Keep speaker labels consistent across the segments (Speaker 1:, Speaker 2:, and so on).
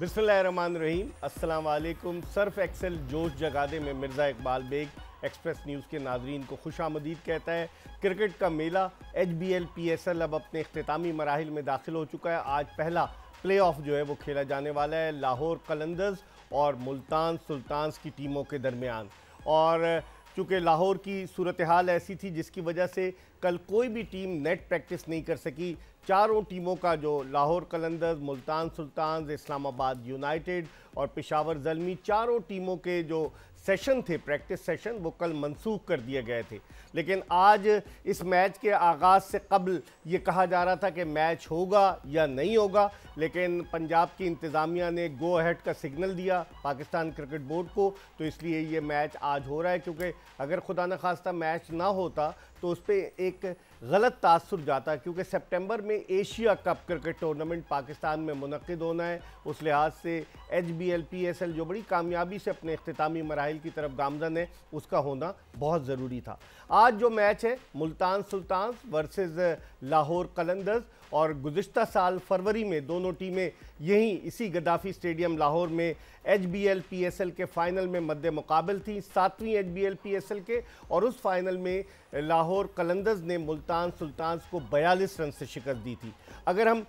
Speaker 1: बिस्मिल्लाहिर्रहमानिर्रहीम अस्सलाम वालेकुम सर्फ एक्सेल जोश जगादे में मिर्ज़ा इकबाल बेग एक्सप्रेस न्यूज़ के नाजरन को खुश आमदीद कहता है क्रिकेट का मेला H B L P S L अब अपने अख्तामी मराहल में दाखिल हो चुका है आज पहला प्ले ऑफ जो है वो खेला जाने वाला है लाहौर कलंदर्स और मुल्तान सुल्तान की टीमों के दरमियान और चूँकि लाहौर की सूरत हाल ऐसी थी जिसकी वजह से कल कोई भी टीम नेट प्रैक्टिस नहीं कर सकी चारों टीमों का जो लाहौर कलंदर्स मुल्तान सुल्तान इस्लामाबाद यूनाइटेड और पिशावर जलमी चारों टीमों के जो सेशन थे प्रैक्टिस सेशन वो कल मनसूख कर दिए गए थे लेकिन आज इस मैच के आगाज़ से कबल ये कहा जा रहा था कि मैच होगा या नहीं होगा लेकिन पंजाब की इंतज़ामिया ने गो अहेड का सिग्नल दिया पाकिस्तान क्रिकेट बोर्ड को तो इसलिए ये मैच आज हो रहा है क्योंकि अगर खुदा न खास्ता मैच ना होता तो उस पर एक गलत तासर जाता है क्योंकि सितंबर में Asia Cup cricket tournament Pakistan में मुनद होना है उस लिहाज से H B L P S L जो बड़ी कामयाबी से अपने अख्तामी मराहल की तरफ गामजन है उसका होना बहुत ज़रूरी था आज जो मैच है मुल्तान सुल्तान वर्सेस लाहौर कलंदर्स और गुज्त साल फरवरी में दोनों टीमें यहीं इसी गदाफी स्टेडियम लाहौर में H B L P S L के फ़ाइनल में मद्द मुकाबल थी सातवीं H B L P S L के और उस फाइनल में लाहौर कलंदर्स ने मुल्तान सुल्तान को 42 रन से शिकस्त दी थी अगर हम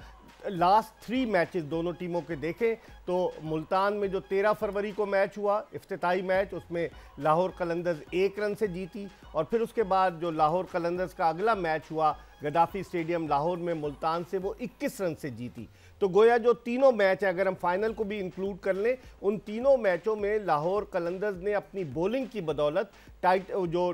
Speaker 1: लास्ट थ्री मैचेस दोनों टीमों के देखें तो मुल्तान में जो 13 फरवरी को मैच हुआ अफ्ताही मैच उसमें लाहौर कलंदर्स एक रन से जीती और फिर उसके बाद जो लाहौर कलंदर्स का अगला मैच हुआ गदाफी स्टेडियम लाहौर में मुल्तान से वो 21 रन से जीती तो गोया जो तीनों मैच है अगर हम फाइनल को भी इंक्लूड कर लें उन तीनों मैचों में लाहौर कलंदर्स ने अपनी बॉलिंग की बदौलत टाइट जो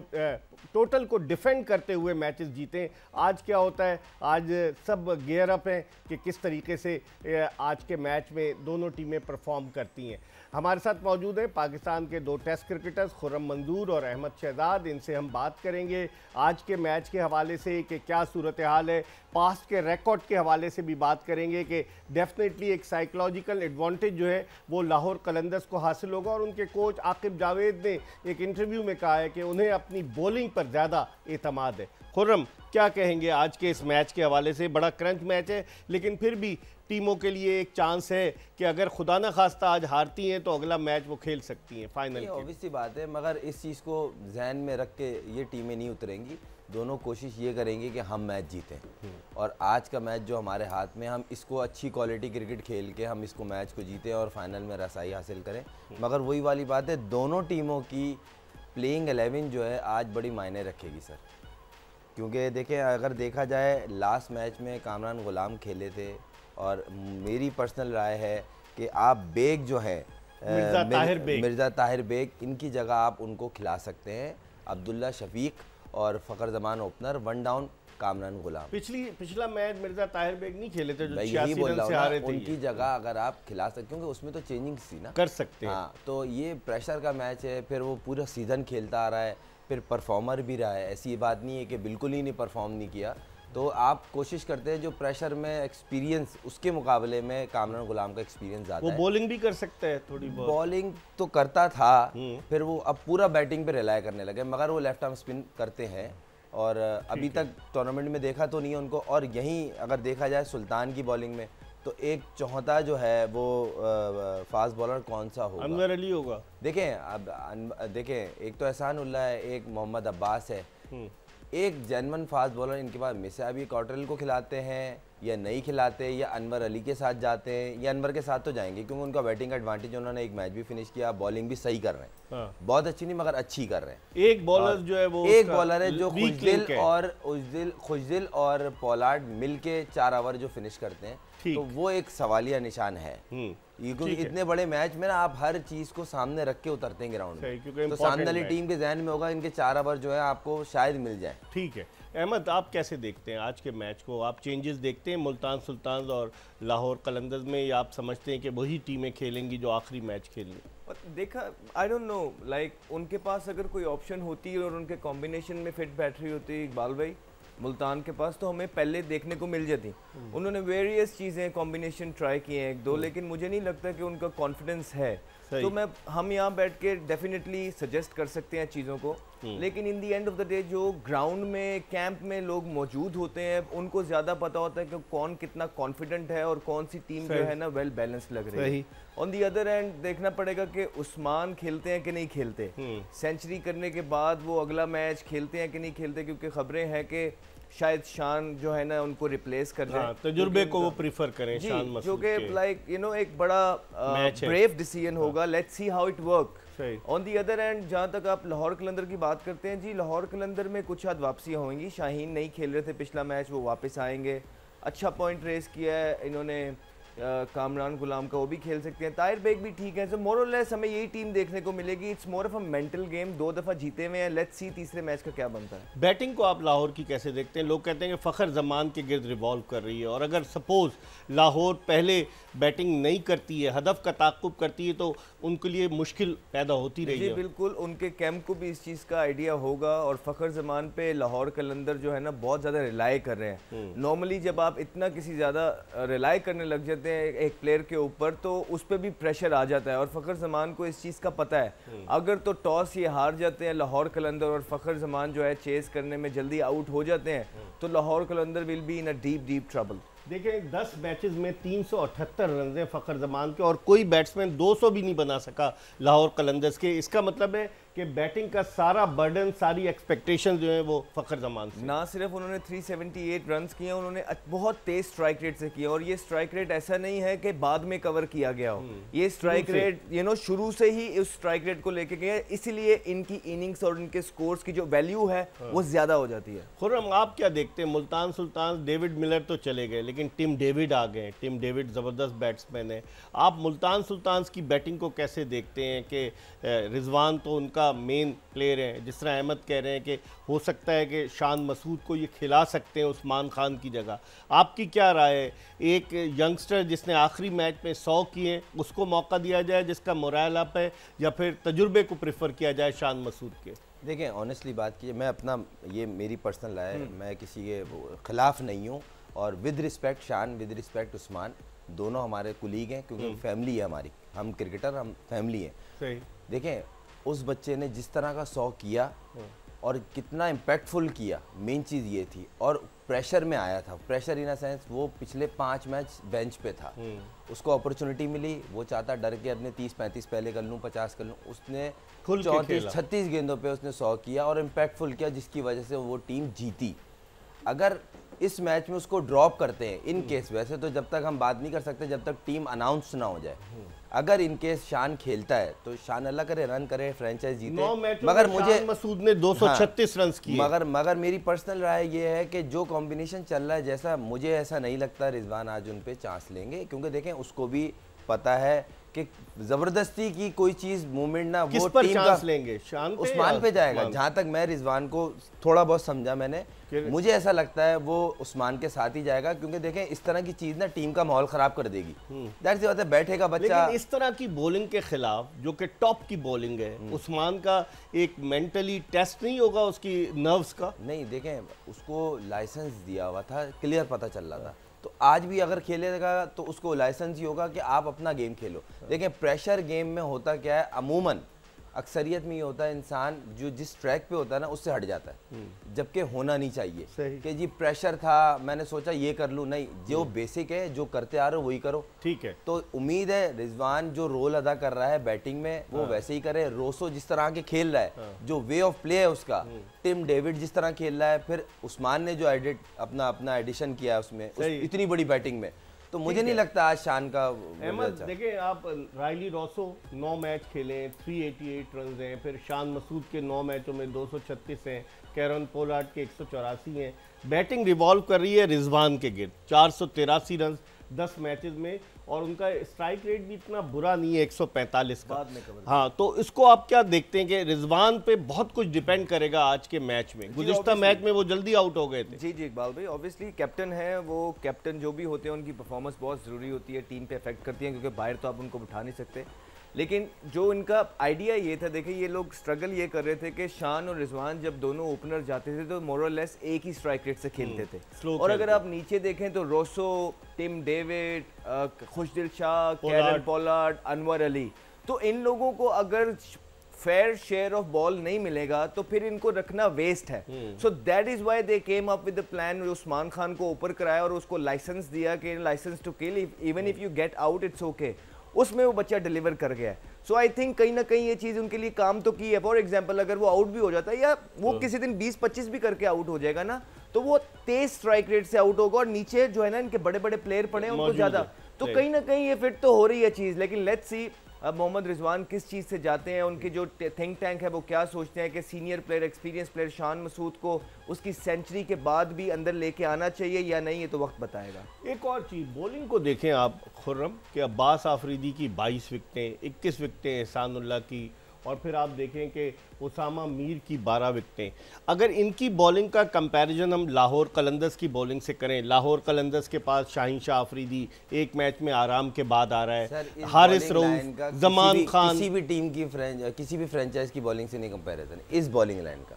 Speaker 1: टोटल को डिफेंड करते हुए मैचेस जीते हैं आज क्या होता है आज सब गेयरअप हैं कि किस तरीके से आज के मैच में दोनों टीमें परफॉर्म करती हैं हमारे साथ मौजूद हैं पाकिस्तान के दो टेस्ट क्रिकेटर्स खुर्रम मंजूर और अहमद शहजाद इनसे हम बात करेंगे आज के मैच के हवाले से कि क्या सूरत हाल है पास्ट के रिकॉर्ड के हवाले से भी बात करेंगे कि डेफिनेटली एक साइकोलॉजिकल एडवांटेज जो है वो लाहौर कलंदर्स को हासिल होगा और उनके कोच आकिब जावेद ने एक इंटरव्यू में कहा है कि उन्हें अपनी बॉलिंग पर ज़्यादा एतमाद है खुर्रम क्या कहेंगे आज के इस मैच के हवाले से बड़ा क्रंच मैच है लेकिन फिर भी टीमों के लिए एक चांस है कि अगर खुदा न खास्ता आज हारती हैं तो अगला मैच वो खेल सकती हैं फाइनल ऑब्वियसली बात है मगर इस चीज़ को जहन में रख के
Speaker 2: ये टीमें नहीं उतरेंगी दोनों कोशिश ये करेंगे कि हम मैच जीतें हम्म। और आज का मैच जो हमारे हाथ में हम इसको अच्छी क्वालिटी क्रिकेट खेल के हम इसको मैच को जीतें और फाइनल में रसाई हासिल करें हम्म। मगर वही वाली बात है दोनों टीमों की प्लेइंग एलेवन जो है आज बड़ी मायने रखेगी सर क्योंकि देखें अगर देखा जाए लास्ट मैच में कामरान गुलाम खेले थे और मेरी पर्सनल राय है कि आप बेग जो है मिर्ज़ा ताहिर बेग इनकी जगह आप उनको खिला सकते हैं अब्दुल्ला शफीक और Fakhar Zaman opener one down Kamran Ghulam
Speaker 1: पिछली पिछला मैच मिर्जा ताहिर बेग नहीं खेले थे जो यही बोल रहा हूँ उनकी जगह
Speaker 2: अगर आप खिला सकते क्योंकि उसमें तो चेंजिंग सी ना कर सकते हैं हाँ तो ये प्रेशर का मैच है फिर वो पूरा सीज़न खेलता आ रहा है फिर परफॉर्मर भी रहा है ऐसी बात नहीं है कि बिल्कुल ही नहीं परफॉर्म नहीं किया तो आप कोशिश करते हैं जो प्रेशर में एक्सपीरियंस उसके मुकाबले में कामरान गुलाम का एक्सपीरियंस ज़्यादा वो बॉलिंग
Speaker 1: भी कर सकते हैं
Speaker 2: थोड़ी बहुत बॉलिंग तो करता था हम्म। फिर वो अब पूरा बैटिंग पे रिलाय करने लगे मगर वो लेफ्ट आर्म स्पिन करते हैं और अभी तक टूर्नामेंट में देखा तो नहीं है उनको और यहीं अगर देखा जाए सुल्तान की बॉलिंग में तो एक चौथा जो है वो फास्ट बॉलर कौन सा होगा अनवर अली होगा देखें अब देखें एक तो एहसान उल्ला है एक मोहम्मद अब्बास है हम्म। एक जर्मन फास्ट बॉलर इनके पास में अभी कॉटरल को खिलाते हैं या नहीं खिलाते या अनवर अली के साथ जाते हैं या अनवर के साथ तो जाएंगे क्योंकि उनका बैटिंग एडवांटेज उन्होंने एक मैच भी फिनिश किया बॉलिंग भी सही कर रहे हैं हाँ। बहुत अच्छी नहीं मगर अच्छी कर रहे हैं एक बॉलर जो है वो एक बॉलर है जो खुशदिल और उजदिल खुशदिल और पोलार्ड मिल चार ओवर जो फिनिश करते हैं तो वो एक सवालिया निशान है हम्म। क्योंकि इतने बड़े मैच में ना
Speaker 1: आप हर चीज को सामने रख के उतरते हैं ग्राउंड में तो सामने वाली टीम के जहन में होगा इनके चार ओवर जो है आपको शायद मिल जाए ठीक है अहमद आप कैसे देखते हैं आज के मैच को आप चेंजेस देखते हैं मुल्तान सुल्तान और लाहौर कलंदर में या आप समझते हैं कि वही टीमें खेलेंगी जो आखिरी मैच खेलेंगी
Speaker 3: देखा आई डोंट नो लाइक उनके पास अगर कोई ऑप्शन होती है और उनके कॉम्बिनेशन में फिट रही होती है इकबाल भाई मुल्तान के पास तो हमें पहले देखने को मिल जाती हम्म। उन्होंने वेरियस चीज़ें कॉम्बिनेशन ट्राई किए हैं एक दो हम्म। लेकिन मुझे नहीं लगता कि उनका कॉन्फिडेंस है तो मैं हम यहाँ बैठ के डेफिनेटली सजेस्ट कर सकते हैं चीज़ों को हम्म। लेकिन in the end of the day जो ग्राउंड में कैंप में लोग मौजूद होते हैं उनको ज़्यादा पता होता है कि कौन कितना कॉन्फिडेंट है और कौन सी टीम जो है ना वेल बैलेंस लग रही है ऑन दी अदर एंड देखना पड़ेगा कि उस्मान खेलते हैं कि नहीं खेलते सेंचुरी हम्म। करने के बाद वो अगला मैच खेलते हैं कि नहीं खेलते क्योंकि खबरें हैं कि शायद शान जो है ना उनको रिप्लेस कर दें हाँ, तजुर्बे को वो प्रीफर करें शान जो कि लाइक यू नो एक बड़ा ब्रेव uh, डिसीजन हाँ। होगा let's see how it work on the other end जहाँ तक आप लाहौर कलंदर की बात करते हैं जी लाहौर कलंदर में कुछ हद वापसी होंगी शाहीन नहीं खेल रहे थे पिछला मैच वो वापस आएंगे अच्छा पॉइंट रेस किया है इन्होंने कामरान गुलाम का वो भी खेल सकते हैं ताहिर बेग भी ठीक है सो मोर लेस हमें यही टीम देखने को मिलेगी it's more of a mental game दो दफ़ा जीते हुए हैं लेट्स सी तीसरे मैच
Speaker 1: का क्या बनता है बैटिंग को आप लाहौर की कैसे देखते हैं लोग कहते हैं कि फ़खर जमान के गिरद रिवॉल्व कर रही है और अगर सपोज़ लाहौर पहले बैटिंग नहीं करती है हदफ का ताकुब करती है तो उनके लिए मुश्किल पैदा होती रही है
Speaker 3: बिल्कुल उनके कैंप को भी इस चीज़ का आइडिया होगा और फ़खर जमान पे लाहौर कलंदर जो है ना बहुत ज़्यादा रिलाई कर रहे हैं हम्म। नॉर्मली जब आप इतना किसी ज़्यादा रिलाई करने लग जाते हैं एक प्लेयर के ऊपर तो उस पर भी प्रेशर आ जाता है और फ़खर जमान को इस चीज़ का पता है हम्म। अगर तो टॉस ये हार जाते हैं लाहौर कलंदर और फ़खर जमान जो है चेस करने में जल्दी आउट हो जाते हैं हम्म। तो Lahore Qalandar will be in a deep deep trouble
Speaker 1: देखिए 10 मैचेस में 378 रन हैं फ़खर जमान के और कोई बैट्समैन 200 भी नहीं बना सका लाहौर कलंदर्स के इसका मतलब है कि बैटिंग का सारा बर्डन सारी एक्सपेक्टेशन जो है वो फ़खर जमान से ना सिर्फ उन्होंने 378 रन किए उन्होंने बहुत तेज
Speaker 3: स्ट्राइक रेट से किया और ये स्ट्राइक रेट ऐसा नहीं है कि बाद में कवर किया गया हो हम्म, ये स्ट्राइक रेट यू नो शुरू से ही उस स्ट्राइक रेट को लेके गए इसलिए इनकी इनिंग्स और इनके स्कोर्स की जो वैल्यू
Speaker 1: है हाँ। वो ज़्यादा हो जाती है खुर्रम आप क्या देखते हैं मुल्तान सुल्तान डेविड मिलर तो चले गए लेकिन टिम डेविड आ गए टिम डेविड ज़बरदस्त बैट्समैन है आप मुल्तान सुल्तान की बैटिंग को कैसे देखते हैं कि रिजवान तो उनका का मेन प्लेयर है जिस तरह अहमद कह रहे हैं कि हो सकता है कि शान मसूद को ये खिला सकते हैं उस्मान खान की जगह आपकी क्या राय है एक यंगस्टर जिसने आखिरी मैच में सौ किए उसको मौका दिया जाए जिसका मोरल अप है या फिर तजुर्बे को प्रेफर किया जाए शान मसूद के देखें ऑनेस्टली बात की
Speaker 2: मैं अपना ये मेरी पर्सनल राय हम्म। मैं किसी के ख़िलाफ़ नहीं हूँ और with respect Shan with respect Usman दोनों हमारे कुलीग हैं क्योंकि फैमिली हम्म। है हमारी हम क्रिकेटर हम फैमिली हैं देखें उस बच्चे ने जिस तरह का सौ किया हम्म। और कितना इम्पैक्टफुल किया मेन चीज़ ये थी और प्रेशर में आया था प्रेशर इन अ सेंस वो पिछले पाँच मैच बेंच पे था हम्म। उसको अपॉर्चुनिटी मिली वो चाहता डर के अपने तीस पैंतीस पहले कर लूँ पचास कर लूँ उसने चौंतीस छत्तीस गेंदों पे उसने सौ किया और इम्पैक्टफुल किया जिसकी वजह से वो टीम जीती अगर इस मैच में उसको ड्रॉप करते हैं इन केस हम्म। वैसे तो जब तक हम बात नहीं कर सकते जब तक टीम अनाउंस ना हो जाए अगर इनके शान खेलता है तो शान अल्लाह करे रन करे फ्रेंचाइज जीते मगर मुझे
Speaker 1: मसूद ने 236 हाँ। छत्तीस रन किए मगर
Speaker 2: मगर मेरी पर्सनल राय ये है कि जो कॉम्बिनेशन चल रहा है जैसा मुझे ऐसा नहीं लगता रिजवान आज उन पर चांस लेंगे क्योंकि देखें उसको भी पता है कि जबरदस्ती की कोई चीज मूवमेंट ना किस वो पर टीम का
Speaker 1: लेंगे शान पे उस्मान पे जाएगा जहां
Speaker 2: तक मैं रिजवान को थोड़ा बहुत समझा मैंने मुझे ऐसा लगता है वो उस्मान के साथ ही जाएगा क्योंकि देखें इस
Speaker 1: तरह की चीज ना टीम का माहौल खराब कर देगी
Speaker 2: जाहिर बात है बैठेगा बच्चा
Speaker 1: इस तरह की बॉलिंग के खिलाफ जो कि टॉप की बॉलिंग है हम्म। उस्मान का एक मेंटली टेस्ट नहीं होगा उसकी नर्व्स का नहीं देखें उसको लाइसेंस दिया हुआ था क्लियर पता चल रहा था तो
Speaker 2: आज भी अगर खेलेगा तो उसको लाइसेंस ही होगा कि आप अपना गेम खेलो देखें प्रेशर गेम में होता क्या है अमूमन अक्सरियत में ये होता है इंसान जो जिस ट्रैक पे होता है ना उससे हट जाता है हम्म। जबकि होना नहीं चाहिए कि जी प्रेशर था मैंने सोचा ये कर लूँ नहीं जो बेसिक हम्म। है जो करते आ रहे हो वही करो ठीक है तो उम्मीद है रिजवान जो रोल अदा कर रहा है बैटिंग में वो हाँ। वैसे ही करे रोसो जिस तरह के खेल रहा है हाँ। जो वे ऑफ प्ले है उसका टिम हम्म। डेविड जिस तरह खेल रहा है फिर उस्मान ने जो एडिट अपना अपना एडिशन किया है उसमें इतनी बड़ी बैटिंग में तो मुझे नहीं लगता आज शान का अहमद अच्छा।
Speaker 1: देखिए आप रायली रॉसो नौ मैच खेले 388 रन हैं फिर शान मसूद के नौ मैचों में 236 हैं कैरन पोलार्ड के एक हैं बैटिंग रिवॉल्व कर रही है रिजवान के गिर चार सौ रन दस मैचेस में और उनका स्ट्राइक रेट भी इतना बुरा नहीं है 145 का हाँ तो इसको आप क्या देखते हैं कि रिजवान पे बहुत कुछ डिपेंड करेगा आज के मैच में गुजश्ता मैच में वो जल्दी आउट हो गए थे जी जी इकबाल भाई ऑब्वियसली कैप्टन है वो कैप्टन जो
Speaker 3: भी होते हैं उनकी परफॉर्मेंस बहुत ज़रूरी होती है टीम पे इफेक्ट करती है क्योंकि बाहर तो आप उनको उठा नहीं सकते लेकिन जो इनका आइडिया ये था देखिए ये लोग स्ट्रगल ये कर रहे थे कि शान और रिजवान जब दोनों ओपनर जाते थे तो मोरलेस एक ही स्ट्राइक रेट से हम्म, खेलते थे और अगर आप नीचे देखें तो Rossouw Tim David Khushdil Shah Kieron Pollard Anwar Ali तो इन लोगों को अगर फेयर शेयर ऑफ बॉल नहीं मिलेगा तो फिर इनको रखना वेस्ट है so that is why they came up with plan Usman Khan को ऊपर कराया और उसको लाइसेंस दिया कि licence to kill even if you get out it's okay okay. उसमें वो बच्चा डिलीवर कर गया है सो आई थिंक कहीं ना कहीं ये चीज़ उनके लिए काम तो की है फॉर एग्जाम्पल अगर वो आउट भी हो जाता है या वो किसी दिन बीस पच्चीस भी करके आउट हो जाएगा ना तो वो तेज स्ट्राइक रेट से आउट होगा और नीचे जो है ना इनके बड़े बड़े प्लेयर पड़े हैं उनको ज़्यादा तो कहीं ना कहीं ये फिट तो हो रही है चीज़ लेकिन लेट्स सी मोहम्मद रिजवान किस चीज़ से जाते हैं उनके जो थिंक टैंक है वो क्या सोचते हैं कि सीनियर प्लेयर एक्सपीरियंस प्लेयर शान मसूद को उसकी सेंचुरी के बाद भी अंदर लेके आना चाहिए या नहीं ये तो वक्त बताएगा
Speaker 1: एक और चीज़ बॉलिंग को देखें आप खुर्रम कि अब्बास आफरीदी की बाईस विकटें इक्कीस विकटें एहसानुल्ला की और फिर आप देखें कि उसामा मीर की बारह विकटें अगर इनकी बॉलिंग का कंपैरिजन हम लाहौर कलंदस की बॉलिंग से करें लाहौर कलंदस के पास शाहिन शाह आफरीदी एक मैच में आराम के बाद आ रहा है हारिस रोज जमान खान किसी भी टीम की किसी भी फ्रेंचाइज की बॉलिंग से नहीं कंपेरिजन इस बॉलिंग लाइन का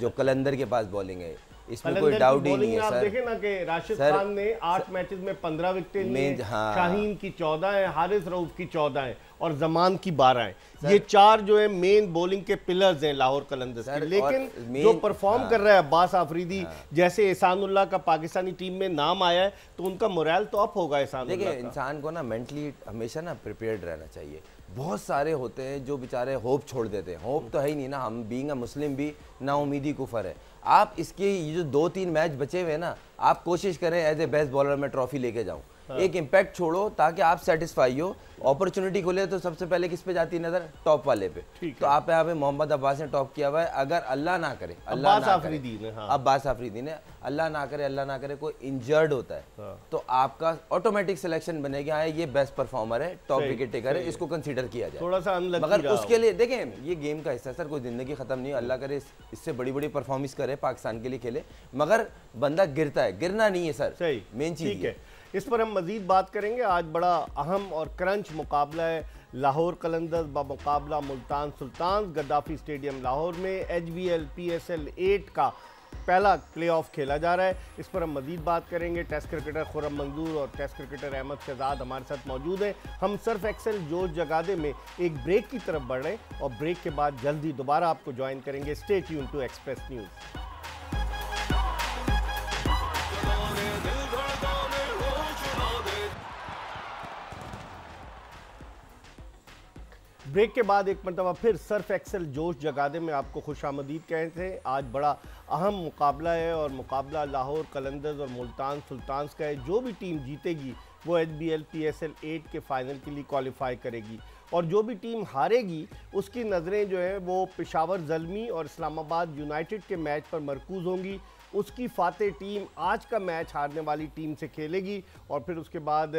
Speaker 1: जो
Speaker 2: कलंदर के पास बॉलिंग है इसमें कोई डाउट ही नहीं है सर देखे ना कि राशिद खान
Speaker 1: ने आठ मैचेस में पंद्रह विकेटें लिए हाँ। शाहीन की चौदह है हारिस रऊफ की चौदह है और जमान की बारह है ये चार जो है मेन बॉलिंग के पिलर्स हैं लाहौर कलंदर के लेकिन जो परफॉर्म हाँ, कर रहा है अब्बास आफरीदी हाँ, जैसे एहसानुल्लाह का पाकिस्तानी टीम में नाम आया है तो उनका मोरल तो अप होगा एहसान देखिए इंसान को ना मेंटली हमेशा ना प्रिपेयर्ड रहना चाहिए बहुत सारे
Speaker 2: होते हैं जो बेचारे होप छोड़ देते हैं होप तो है ही नहीं ना हम बींग मुस्लिम भी ना उम्मीदी कुफर है आप इसके ये जो दो तीन मैच बचे हुए हैं ना आप कोशिश करें एज ए बेस्ट बॉलर में ट्रॉफी लेके जाऊँ हाँ। एक इम्पैक्ट छोड़ो ताकि आप सेटिस्फाई हो अपॉर्चुनिटी खुले तो सबसे पहले किस पे जाती है नजर टॉप वाले पे तो आप यहाँ पे मोहम्मद अब्बास ने टॉप किया हुआ है अगर अल्लाह ना करे अल्लाह ना ने हाँ। अब्बास आफरीदी ने अल्लाह ना करे अल्लाह ना करे कोई इंजर्ड होता है हाँ। तो आपका ऑटोमेटिक सिलेक्शन बनेगी हाँ ये बेस्ट परफॉर्मर है टॉप विकेट टेकर है इसको कंसिडर किया जाए थोड़ा सा मगर उसके लिए देखें ये गेम का हिस्सा सर कोई जिंदगी खत्म नहीं अल्लाह करे इससे बड़ी बड़ी परफॉर्मेंस
Speaker 1: करे पाकिस्तान के लिए खेले मगर बंदा गिरता है गिरना नहीं है सर मेन चीज है इस पर हम मज़ीद बात करेंगे आज बड़ा अहम और क्रंच मुकाबला है लाहौर कलंदर मुकाबला मुल्तान सुल्तान गद्दाफी स्टेडियम लाहौर में H B L P S L eight का पहला प्ले ऑफ खेला जा रहा है इस पर हम मजीद बात करेंगे टेस्ट क्रिकेटर खुरम मंजूर और टेस्ट क्रिकेटर अहमद शहजाद हमारे साथ मौजूद हैं हम सिर्फ एक्सेल जोश जगादे में एक ब्रेक की तरफ बढ़ रहे हैं और ब्रेक के बाद जल्दी दोबारा आपको ज्वाइन करेंगे स्टेट यून टू एक्सप्रेस न्यूज़ ब्रेक के बाद एक मरतबा फिर सर्फ एक्सल जोश जगादे में आपको खुश आमदीद कहें थे आज बड़ा अहम मुकाबला है और मुकाबला लाहौर कलंदर्स और मुल्तान सुल्तान का है जो भी टीम जीतेगी वो H B L P S L eight के फ़ाइनल के लिए क्वालिफाई करेगी और जो भी टीम हारेगी उसकी नज़रें जो है वो पेशावर जलमी और इस्लामाबाद यूनाइटेड के मैच पर मरकूज़ होंगी उसकी फातह टीम आज का मैच हारने वाली टीम से खेलेगी और फिर उसके बाद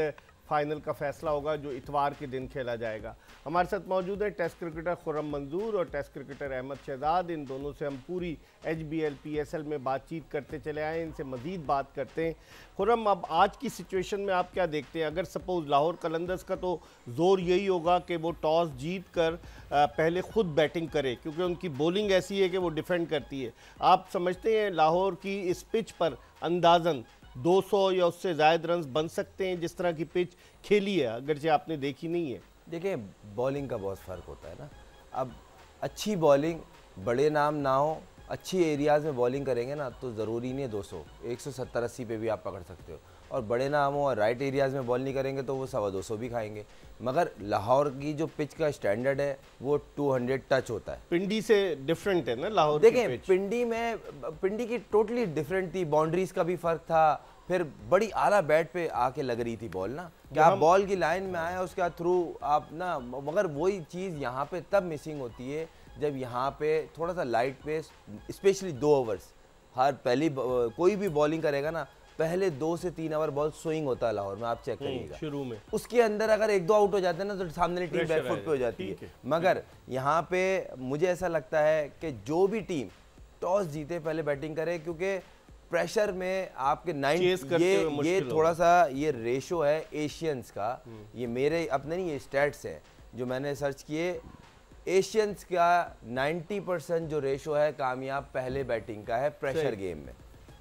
Speaker 1: फाइनल का फैसला होगा जो इतवार के दिन खेला जाएगा हमारे साथ मौजूद है टेस्ट क्रिकेटर खुरम मंजूर और टेस्ट क्रिकेटर अहमद शहजाद इन दोनों से हम पूरी H B L P S L में बातचीत करते चले आए इनसे मज़ीद बात करते हैं खुर्रम अब आज की सिचुएशन में आप क्या देखते हैं अगर सपोज़ लाहौर कलंदर्स का तो ज़ोर यही होगा कि वो टॉस जीत कर पहले ख़ुद बैटिंग करे क्योंकि उनकी बॉलिंग ऐसी है कि वो डिफेंड करती है आप समझते हैं लाहौर की इस पिच पर अंदाजन 200 या उससे जायद रन बन सकते हैं जिस तरह की पिच खेली है अगरचे आपने देखी नहीं है देखिए बॉलिंग का बहुत
Speaker 2: फ़र्क होता है ना अब अच्छी बॉलिंग बड़े नाम ना हो अच्छी एरियाज़ में बॉलिंग करेंगे ना तो ज़रूरी नहीं है सौ सत्तर अस्सी पे भी आप पकड़ सकते हो और बड़े नाम हो और राइट एरियाज़ में बॉल नहीं करेंगे तो वो सवा दो भी खाएंगे मगर लाहौर की जो पिच का स्टैंडर्ड है वो 200 टच होता है पिंडी से डिफरेंट है ना लाहौर देखें पिंडी में पिंडी की टोटली डिफरेंट थी बाउंड्रीज़ का भी फ़र्क था फिर बड़ी आला बैट पे आके लग रही थी बॉल ना कि आप बॉल की लाइन में आए उसके थ्रू आप ना मगर वही चीज़ यहाँ पे तब मिसिंग होती है जब यहाँ पे थोड़ा सा लाइट पे स्पेशली दो ओवर्स हर पहली कोई भी बॉलिंग करेगा ना पहले दो से तीन ओवर बॉल स्विंग होता है लाहौर में आप चेक हम्म, करिएगा शुरू में उसके अंदर अगर एक दो आउट हो जाते हैं ना तो सामने टीम बैकफुट पे हो जाती है मगर यहाँ पे मुझे ऐसा लगता है कि जो भी टीम टॉस जीते पहले बैटिंग करे क्योंकि प्रेशर में आपके नाइन ये ये थोड़ा सा ये रेशो है एशियंस का हम्म। ये मेरे अपने नहीं ये स्टैट्स है जो मैंने सर्च किए एशियंस का 90 परसेंट जो रेशो है कामयाब पहले बैटिंग का है प्रेशर गेम में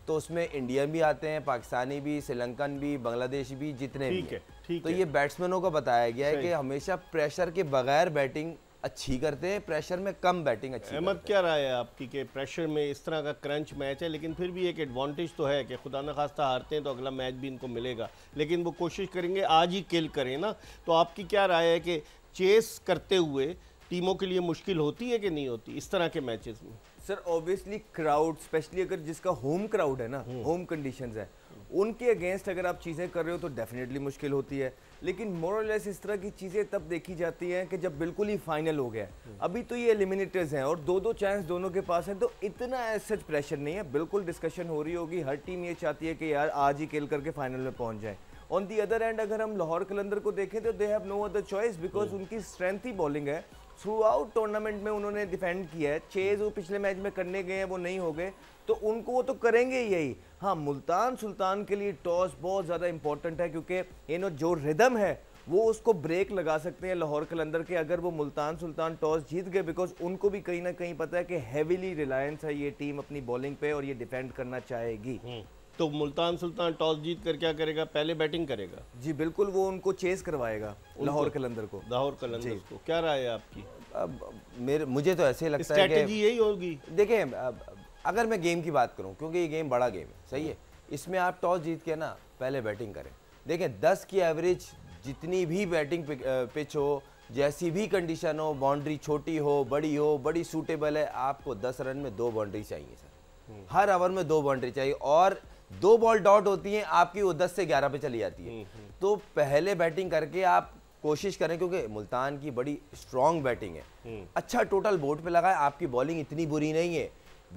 Speaker 2: तो उसमें इंडियन भी आते हैं पाकिस्तानी भी श्रीलंकन भी बांग्लादेश भी जितने भी है, तो है। ये बैट्समैनों को बताया गया है कि हमेशा प्रेशर के बगैर बैटिंग
Speaker 1: अच्छी करते हैं प्रेशर में कम बैटिंग अच्छी अहमद क्या राय है आपकी कि प्रेशर में इस तरह का क्रंच मैच है लेकिन फिर भी एक एडवांटेज तो है कि खुदा न खास्ता हारते हैं तो अगला मैच भी इनको मिलेगा लेकिन वो कोशिश करेंगे आज ही किल करें ना तो आपकी क्या राय है कि चेस करते हुए टीमों के लिए मुश्किल होती है कि नहीं होती इस तरह के मैचेस में
Speaker 3: सर ऑब्वियसली क्राउड स्पेशली अगर जिसका होम क्राउड है ना होम हम्म। कंडीशंस है उनके अगेंस्ट अगर आप चीज़ें कर रहे हो तो डेफिनेटली मुश्किल होती है लेकिन मोरलेस इस तरह की चीज़ें तब देखी जाती हैं कि जब बिल्कुल ही फाइनल हो गया हम्म। अभी तो ये एलिमिनेटर्स हैं और दो दो चांस दोनों के पास हैं तो इतना सच प्रेशर नहीं है बिल्कुल डिस्कशन हो रही होगी हर टीम ये चाहती है कि यार आज ही खेल करके फाइनल में पहुँच जाए ऑन दी अदर एंड अगर हम लाहौर कलंदर को देखें तो they have no other choice because उनकी स्ट्रेंथ ही बॉलिंग है थ्रू आउट टूर्नामेंट में उन्होंने डिफेंड किया है चेज वो पिछले मैच में करने गए हैं वो नहीं हो गए तो उनको वो तो करेंगे यही हाँ मुल्तान सुल्तान के लिए टॉस बहुत ज़्यादा इंपॉर्टेंट है क्योंकि यू नो जो रिदम है वो उसको ब्रेक लगा सकते हैं लाहौर कलंदर के अगर वो मुल्तान सुल्तान टॉस जीत गए बिकॉज उनको भी कहीं ना कहीं पता है कि हैवीली रिलायंस है ये टीम अपनी बॉलिंग
Speaker 1: पे और ये डिपेंड करना चाहेगी हम्म, तो मुल्तान सुल्तान टॉस जीत कर क्या करेगा पहले बैटिंग करेगा जी बिल्कुल वो उनको चेस करवाएगा लाहौर कलंदर को लाहौर कलंदर को क्या राय है आपकी
Speaker 3: अब मेरे मुझे तो ऐसे लगता है स्ट्रेटजी
Speaker 2: यही होगी देखें अगर मैं गेम की बात करूँ क्योंकि ये गेम बड़ा गेम है सही है इसमें आप टॉस जीत के ना पहले बैटिंग करें देखें दस की एवरेज जितनी भी बैटिंग पिच हो जैसी भी कंडीशन हो बाउंड्री छोटी हो बड़ी हो बड़ी सूटेबल है आपको दस रन में दो बाउंड्री चाहिए सर हम्म। हर ओवर में दो बाउंड्री चाहिए और दो बॉल डॉट होती हैं आपकी वो दस से ग्यारह पे चली जाती है हम्म, हम्म। तो पहले बैटिंग करके आप कोशिश करें क्योंकि मुल्तान की बड़ी स्ट्रांग बैटिंग है अच्छा टोटल बोर्ड पे लगा है आपकी बॉलिंग इतनी बुरी नहीं है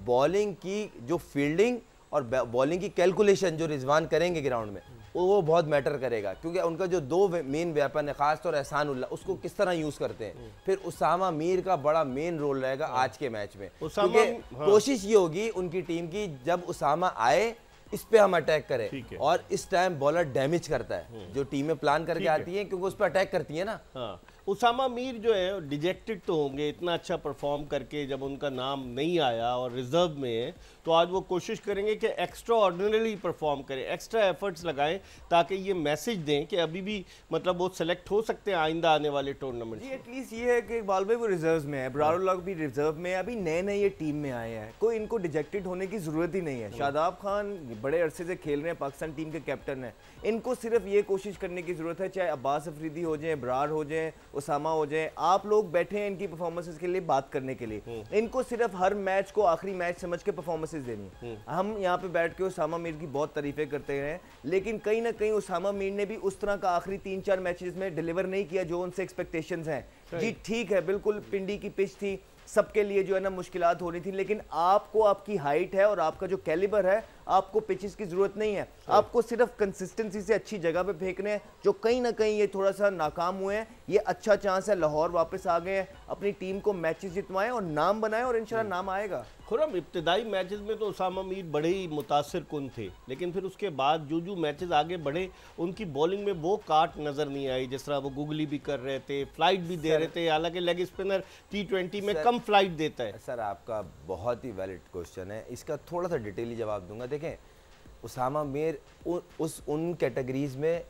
Speaker 2: बॉलिंग की जो फील्डिंग और बॉलिंग की कैलकुलेशन जो रिजवान करेंगे ग्राउंड में वो बहुत मैटर करेगा क्योंकि उनका जो दो मेन व्यापन है खासतौर एहसान उल्ला उसको किस तरह यूज़ करते हैं हम्म। फिर उसामा मीर का बड़ा मेन रोल रहेगा हाँ। आज के मैच में क्योंकि हाँ। कोशिश ये होगी उनकी टीम की जब उसामा आए इस पे हम अटैक करें और इस टाइम बॉलर डैमेज करता
Speaker 1: है हम्म। जो टीमें प्लान करके आती
Speaker 2: है क्योंकि उस पर अटैक करती है ना
Speaker 1: हाँ। उसामा मीर जो है डिजेक्टेड तो होंगे इतना अच्छा परफॉर्म करके जब उनका नाम नहीं आया और रिजर्व में है तो आज वो कोशिश करेंगे कि एक्स्ट्रा ऑर्डनरी परफॉर्म करें एक्स्ट्रा एफर्ट्स लगाएं ताकि ये मैसेज दें कि अभी भी मतलब वो सिलेक्ट हो सकते हैं आइंदा आने वाले टूर्नामेंट
Speaker 3: एटलीस्ट ये है कि इकबाल भाई वो रिजर्व में है हाँ। बरार भी रिजर्व में है अभी नए नए ये टीम में आए हैं कोई इनको डिजेक्टेड होने की ज़रूरत ही नहीं है हाँ। शादाब खान बड़े अरसे से खेल रहे हैं पाकिस्तान टीम के कैप्टन हैं इनको सिर्फ ये कोशिश करने की ज़रूरत है चाहे अब्बास अफरीदी हो जाए बरार हो जाए उसामा हो जाए आप लोग बैठे हैं इनकी परफॉर्मेंसेज के लिए बात करने के लिए हम्म। इनको सिर्फ हर मैच को आखिरी मैच समझ के परफॉर्मेंसेज देनी हम्म। हम यहाँ पे बैठ के उसामा मीर की बहुत तारीफें करते हैं लेकिन कहीं ना कहीं उसामा मीर ने भी उस तरह का आखिरी तीन चार मैचेस में डिलीवर नहीं किया जो उनसे एक्सपेक्टेशन है जी ठीक है बिल्कुल पिंडी की पिच थी सबके लिए जो है ना मुश्किल हो रही थी लेकिन आपको आपकी हाइट है और आपका जो कैलिबर है आपको पिचेस की ज़रूरत नहीं है आपको सिर्फ कंसिस्टेंसी से अच्छी जगह पे फेंकने हैं जो कहीं ना कहीं ये थोड़ा सा नाकाम हुए हैं ये अच्छा चांस है लाहौर वापस आ गए हैं
Speaker 1: अपनी टीम को मैचेस जितवाएं और नाम बनाए और इनशाला hmm. नाम आएगा खुरम इब्तदाई मैचेस में तो उसामा मीर बड़े ही मुतासर कन थे लेकिन फिर उसके बाद जो जो मैचेस आगे बढ़े उनकी बॉलिंग में वो काट नज़र नहीं आई जिस तरह वो गुगली भी कर रहे थे फ्लाइट भी दे रहे थे हालांकि लेग स्पिनर टी ट्वेंटी में कम फ्लाइट देता है
Speaker 2: सर आपका बहुत ही वैलिड क्वेश्चन है इसका थोड़ा सा डिटेली जवाब दूंगा देखें उसामा मीर उ, उस उन कैटेगरीज में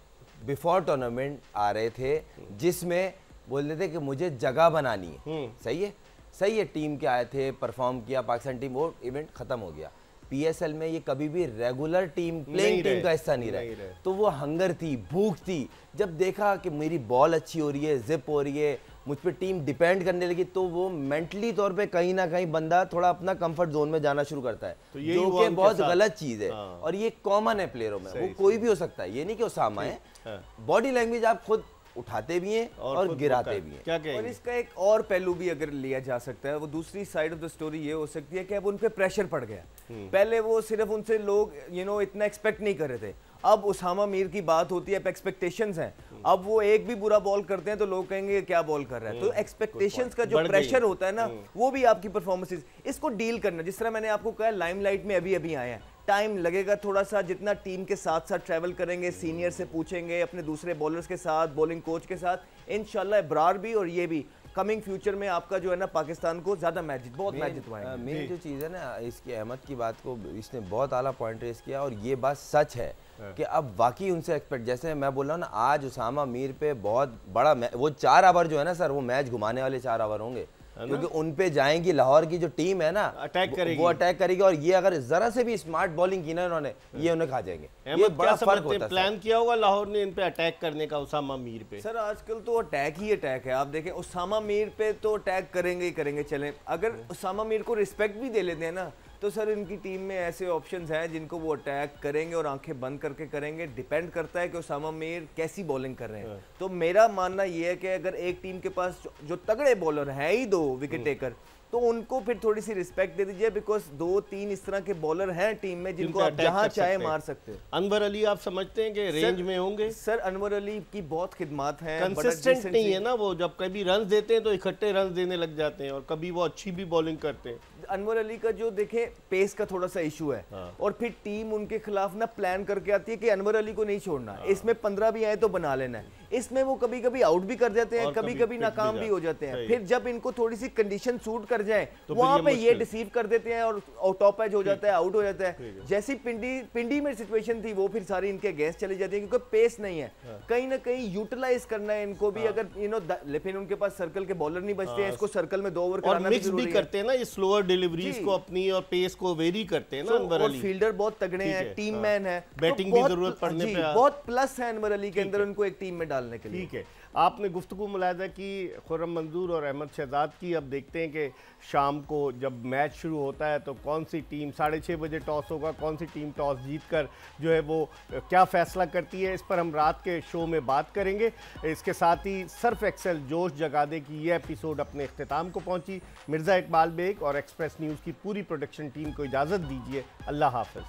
Speaker 2: बिफोर टूर्नामेंट आ रहे थे जिसमें बोल रहे थे कि मुझे जगह बनानी है हम्म। सही है सही है टीम के आए थे परफॉर्म किया पाकिस्तान टीम वो इवेंट ख़त्म हो गया पीएसएल में ये कभी भी रेगुलर टीम प्लेइंग टीम का हिस्सा नहीं, नहीं तो वो हंगर थी भूख थी जब देखा कि मेरी बॉल अच्छी हो रही है जिप हो रही है मुझ पर टीम डिपेंड करने लगी तो वो मेंटली तौर पे कहीं ना कहीं बंदा थोड़ा अपना कंफर्ट जोन में जाना शुरू करता है तो ये जो कि बहुत गलत चीज़ है हाँ। और ये कॉमन है प्लेयरों में वो कोई भी हो सकता है ये नहीं कि वो सामा
Speaker 3: है बॉडी हाँ। लैंग्वेज आप खुद उठाते भी हैं और, और गिराते भी हैं क्या और इसका एक और पहलू भी अगर लिया जा सकता है वो दूसरी साइड ऑफ द स्टोरी ये हो सकती है कि अब उन पे प्रेशर पड़ गया हम्म। पहले वो सिर्फ उनसे लोग यू नो इतना एक्सपेक्ट नहीं कर रहे थे अब उसामा मीर की बात होती है अब एक्सपेक्टेशंस हैं अब वो एक भी बुरा बॉल करते हैं तो लोग कहेंगे क्या बॉल कर रहा है तो एक्सपेक्टेशंस हम्म, का जो प्रेशर होता है ना हम्म। वो भी आपकी परफॉर्मेंसेस इसको डील करना जिस तरह मैंने आपको कहा लाइमलाइट में अभी अभी आए हैं टाइम लगेगा थोड़ा सा जितना टीम के साथ साथ ट्रैवल करेंगे सीनियर से पूछेंगे अपने दूसरे बॉलर्स के साथ बॉलिंग कोच के साथ इन इब्रार भी और ये भी कमिंग फ्यूचर में आपका जो है ना पाकिस्तान को ज़्यादा मैच बहुत मैच जितवाएंगे मेन जो चीज़ है ना इसकी अहमद की बात
Speaker 2: को इसने बहुत आला पॉइंट रेस किया और ये बात सच है हाँ। कि अब वाकई उनसे एक्सपेक्ट जैसे मैं बोल रहा हूँ ना आज उसामा मीर पे बहुत बड़ा वो चार ओवर जो है ना सर वो मैच घुमाने वाले चार ओवर होंगे हाँ क्योंकि उन पे जाएंगी लाहौर की जो टीम है ना अटैक करेगी वो अटैक करेगी और ये अगर जरा से भी स्मार्ट बॉलिंग की ना इन्होंने ये हाँ। उन्हें खा जाएंगे ये बड़ा फर्क होता है प्लान
Speaker 1: किया होगा लाहौर ने इन पे अटैक करने का उसामा मीर पे सर आजकल तो अटैक ही अटैक है आप देखें उसामा मीर पे
Speaker 3: तो अटैक करेंगे ही करेंगे चले अगर उसामा मीर को रिस्पेक्ट भी दे लेते हैं ना तो सर इनकी टीम में ऐसे ऑप्शन हैं जिनको वो अटैक करेंगे और आंखें बंद करके करेंगे डिपेंड करता है कि उसामा मीर कैसी बॉलिंग कर रहे हैं हाँ। तो मेरा मानना ये है कि अगर एक टीम के पास जो तगड़े बॉलर हैं ही दो विकेट टेकर हम्म। तो उनको फिर थोड़ी सी रिस्पेक्ट दे दीजिए बिकॉज दो तीन इस तरह के
Speaker 1: बॉलर हैं टीम में जिनको आप जहां चाहे मार सकते हैं अनवर अली आप समझते हैं कि रेंज में होंगे सर अनवर अली की बहुत खिदमत है कंसिस्टेंट नहीं है ना वो जब कभी रन देते हैं तो इकट्ठे रन देने लग जाते हैं और कभी वो अच्छी भी बॉलिंग करते हैं
Speaker 3: अनवर अली का जो देखें पेस का थोड़ा सा इशू है हाँ। और फिर टीम उनके खिलाफ ना प्लान करके आती है कि अनवर अली को नहीं छोड़ना हाँ। इसमें पंद्रह भी आए तो बना लेना है इसमें वो कभी कभी आउट भी कर जाते हैं कभी कभी नाकाम भी, भी हो जाते हैं फिर जब इनको थोड़ी सी कंडीशन सूट कर जाए तो वहां पे ये डिसीव कर देते हैं और, टॉप तो एज हो जाता है आउट हो जाता है जैसी पिंडी पिंडी में सिचुएशन थी वो फिर सारी इनके गैस चले जाती है क्योंकि पेस नहीं है हाँ। कहीं ना कहीं यूटिलाइज करना है इनको भी हाँ। अगर यू नो लेकिन उनके पास सर्कल के बॉलर नहीं बचते हैं हाँ। इसको सर्कल में दो ओवर मिक्स भी करते
Speaker 1: हैं ना ये स्लोअर डिलीवरी को अपनी और पेस को वेरी करते हैं ना फील्डर बहुत तगड़े हैं टीम मैन है बैटिंग तो की जरूरत पड़ने है बहुत प्लस है अनवर अली के अंदर उनको एक टीम में डाल डालने के लिए ठीक है आपने गुफ्तु मुलायदा की खुर्रम मंजूर और अहमद शहजाद की अब देखते हैं कि शाम को जब मैच शुरू होता है तो कौन सी टीम साढ़े छः बजे टॉस होगा कौन सी टीम टॉस जीत कर जो है वो क्या फ़ैसला करती है इस पर हम रात के शो में बात करेंगे इसके साथ ही सर्फ एक्सेल जोश जगादे की यह एपिसोड अपने अख्ताम को पहुँची मिर्ज़ा इकबाल बेग और एक्सप्रेस न्यूज़ की पूरी प्रोडक्शन टीम को इजाज़त दीजिए अल्लाह हाफ